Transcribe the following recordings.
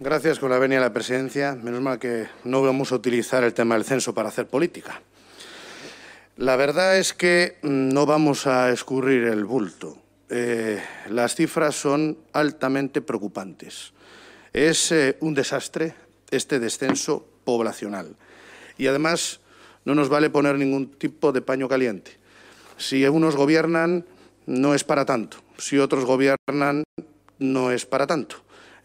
Gracias con la venia a la presidencia. Menos mal que no vamos a utilizar el tema del censo para hacer política. La verdad es que mm, no vamos a escurrir el bulto. Eh, las cifras son altamente preocupantes. Es eh, un desastre este descenso poblacional. Y además no nos vale poner ningún tipo de paño caliente. Si unos gobiernan, no es para tanto. Si otros gobiernan, no es para tanto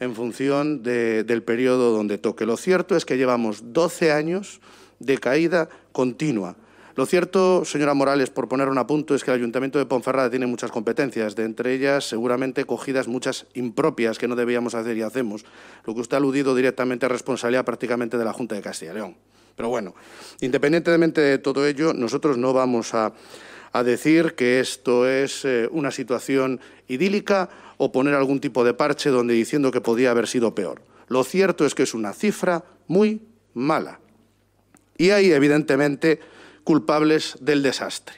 en función del periodo donde toque. Lo cierto es que llevamos 12 años de caída continua. Lo cierto, señora Morales, por poner un apunto, es que el Ayuntamiento de Ponferrada tiene muchas competencias, de entre ellas seguramente cogidas muchas impropias que no debíamos hacer y hacemos, lo que usted ha aludido directamente a responsabilidad prácticamente de la Junta de Castilla y León. Pero bueno, independientemente de todo ello, nosotros no vamos a, a decir que esto es eh, una situación idílica o poner algún tipo de parche donde diciendo que podía haber sido peor. Lo cierto es que es una cifra muy mala. Y hay, evidentemente, culpables del desastre.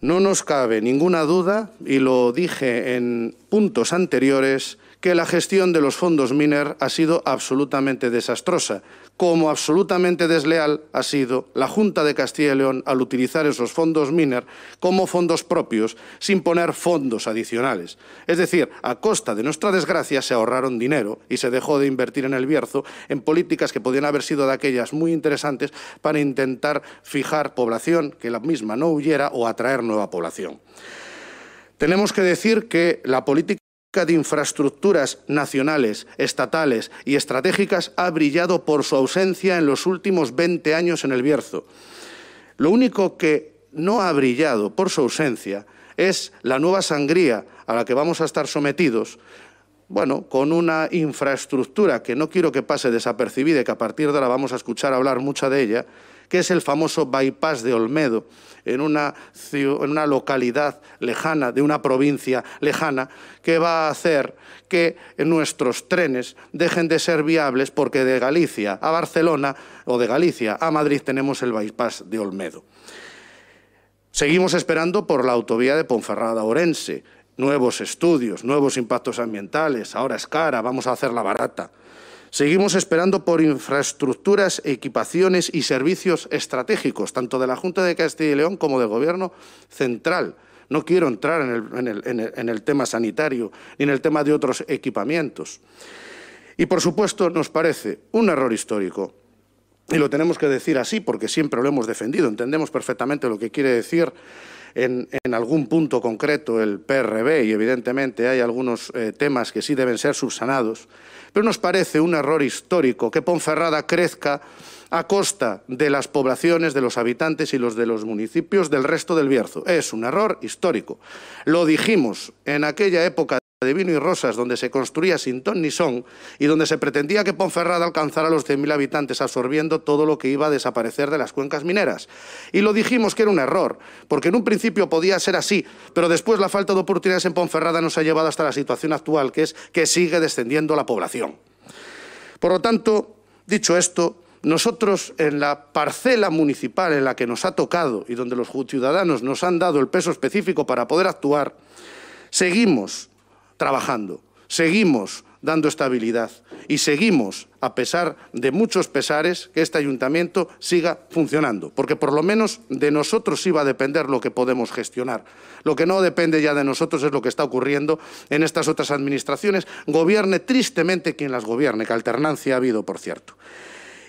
No nos cabe ninguna duda, y lo dije en puntos anteriores, que la gestión de los fondos Miner ha sido absolutamente desastrosa, como absolutamente desleal ha sido la Junta de Castilla y León al utilizar esos fondos Miner como fondos propios sin poner fondos adicionales. Es decir, a costa de nuestra desgracia se ahorraron dinero y se dejó de invertir en el Bierzo en políticas que podían haber sido de aquellas muy interesantes para intentar fijar población que la misma no huyera o atraer nueva población. Tenemos que decir que la política de infraestructuras nacionales, estatales y estratégicas ha brillado por su ausencia en los últimos 20 años en el Bierzo. Lo único que no ha brillado por su ausencia es la nueva sangría a la que vamos a estar sometidos, bueno, con una infraestructura que no quiero que pase desapercibida y que a partir de ahora vamos a escuchar hablar mucha de ella, que es el famoso bypass de Olmedo, en una, localidad lejana, de una provincia lejana, que va a hacer que nuestros trenes dejen de ser viables porque de Galicia a Barcelona o de Galicia a Madrid tenemos el bypass de Olmedo. Seguimos esperando por la autovía de Ponferrada-Orense, nuevos estudios, nuevos impactos ambientales, ahora es cara, vamos a hacerla barata. Seguimos esperando por infraestructuras, equipaciones y servicios estratégicos, tanto de la Junta de Castilla y León como del Gobierno central. No quiero entrar en el, tema sanitario ni en el tema de otros equipamientos. Y, por supuesto, nos parece un error histórico y lo tenemos que decir así porque siempre lo hemos defendido, entendemos perfectamente lo que quiere decir en, algún punto concreto el PRB y evidentemente hay algunos eh, temas que sí deben ser subsanados, pero nos parece un error histórico que Ponferrada crezca a costa de las poblaciones, de los habitantes y los de los municipios del resto del Bierzo. Es un error histórico. Lo dijimos en aquella época de vino y rosas, donde se construía sin ton ni son y donde se pretendía que Ponferrada alcanzara los 10.000 habitantes, absorbiendo todo lo que iba a desaparecer de las cuencas mineras. Y lo dijimos que era un error, porque en un principio podía ser así, pero después la falta de oportunidades en Ponferrada nos ha llevado hasta la situación actual, que es que sigue descendiendo la población. Por lo tanto, dicho esto, nosotros en la parcela municipal en la que nos ha tocado y donde los ciudadanos nos han dado el peso específico para poder actuar, seguimos trabajando, seguimos dando estabilidad y seguimos, a pesar de muchos pesares, que este ayuntamiento siga funcionando, porque por lo menos de nosotros iba a depender lo que podemos gestionar. Lo que no depende ya de nosotros es lo que está ocurriendo en estas otras administraciones, gobierne tristemente quien las gobierne, que alternancia ha habido, por cierto.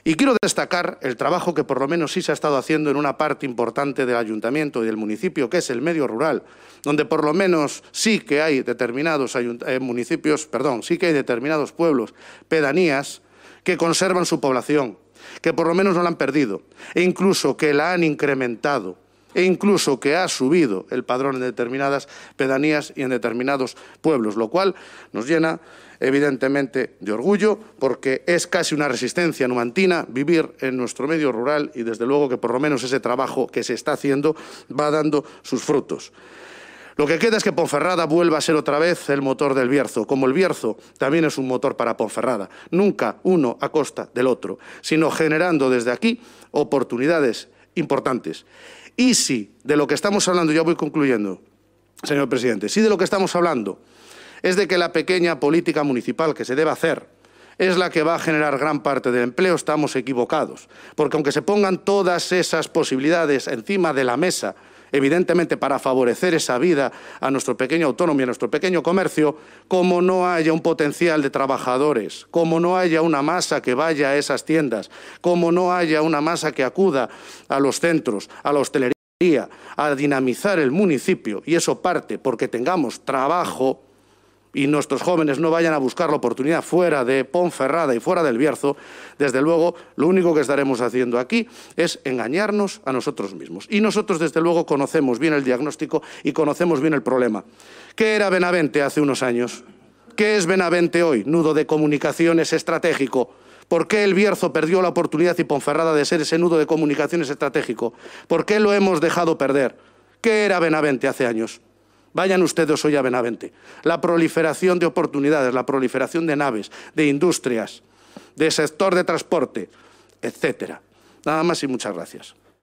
Y quiero destacar el trabajo que por lo menos sí se ha estado haciendo en una parte importante del ayuntamiento y del municipio, que es el medio rural, donde por lo menos sí que hay determinados eh, municipios, perdón, sí que hay determinados pueblos, pedanías, que conservan su población, que por lo menos no la han perdido, e incluso que la han incrementado, e incluso que ha subido el padrón en determinadas pedanías y en determinados pueblos, lo cual nos llena evidentemente de orgullo, porque es casi una resistencia numantina vivir en nuestro medio rural y desde luego que por lo menos ese trabajo que se está haciendo va dando sus frutos. Lo que queda es que Ponferrada vuelva a ser otra vez el motor del Bierzo, como el Bierzo también es un motor para Ponferrada, nunca uno a costa del otro, sino generando desde aquí oportunidades importantes. Y si de lo que estamos hablando, ya voy concluyendo, señor presidente, si de lo que estamos hablando es de que la pequeña política municipal que se debe hacer es la que va a generar gran parte del empleo, estamos equivocados. Porque aunque se pongan todas esas posibilidades encima de la mesa, evidentemente para favorecer esa vida a nuestro pequeño autónomo y a nuestro pequeño comercio, como no haya un potencial de trabajadores, como no haya una masa que vaya a esas tiendas, como no haya una masa que acuda a los centros, a la hostelería, a dinamizar el municipio, y eso parte porque tengamos trabajo, y nuestros jóvenes no vayan a buscar la oportunidad fuera de Ponferrada y fuera del Bierzo, desde luego lo único que estaremos haciendo aquí es engañarnos a nosotros mismos. Y nosotros desde luego conocemos bien el diagnóstico y conocemos bien el problema. ¿Qué era Benavente hace unos años? ¿Qué es Benavente hoy? Nudo de comunicaciones estratégico. ¿Por qué el Bierzo perdió la oportunidad y Ponferrada de ser ese nudo de comunicaciones estratégico? ¿Por qué lo hemos dejado perder? ¿Qué era Benavente hace años? Vayan ustedes hoy a Benavente. La proliferación de oportunidades, la proliferación de naves, de industrias, de sector de transporte, etcétera. Nada más y muchas gracias.